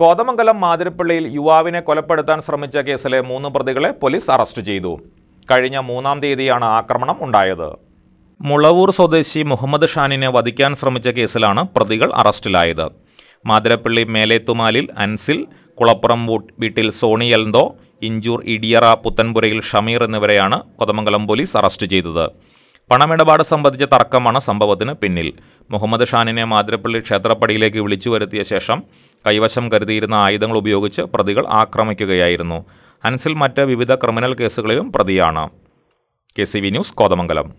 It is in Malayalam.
കോതമംഗലം മാതിരപ്പള്ളിയിൽ യുവാവിനെ കൊലപ്പെടുത്താൻ ശ്രമിച്ച കേസിലെ മൂന്ന് പ്രതികളെ പോലീസ് അറസ്റ്റ് ചെയ്തു കഴിഞ്ഞ മൂന്നാം തീയതിയാണ് ആക്രമണം ഉണ്ടായത് മുളവൂർ സ്വദേശി മുഹമ്മദ് ഷാനിനെ വധിക്കാൻ ശ്രമിച്ച കേസിലാണ് പ്രതികൾ അറസ്റ്റിലായത് മാതിരപ്പള്ളി മേലേത്തുമാലിൽ അൻസിൽ കുളപ്പുറം വീട്ടിൽ സോണി എൽന്തോ ഇഞ്ചൂർ ഇടിയറ പുത്തൻപുരയിൽ ഷമീർ എന്നിവരെയാണ് കൊതമംഗലം പോലീസ് അറസ്റ്റ് ചെയ്തത് പണമിടപാട് സംബന്ധിച്ച തർക്കമാണ് സംഭവത്തിന് പിന്നിൽ മുഹമ്മദ് ഷാനിനെ മാതിരപ്പള്ളി ക്ഷേത്രപ്പടിയിലേക്ക് വിളിച്ചു വരുത്തിയ ശേഷം കൈവശം കരുതിയിരുന്ന ആയുധങ്ങൾ ഉപയോഗിച്ച് പ്രതികൾ ആക്രമിക്കുകയായിരുന്നു അൻസിൽ മറ്റ് വിവിധ ക്രിമിനൽ കേസുകളിലും പ്രതിയാണ് K C V news Kothamangalam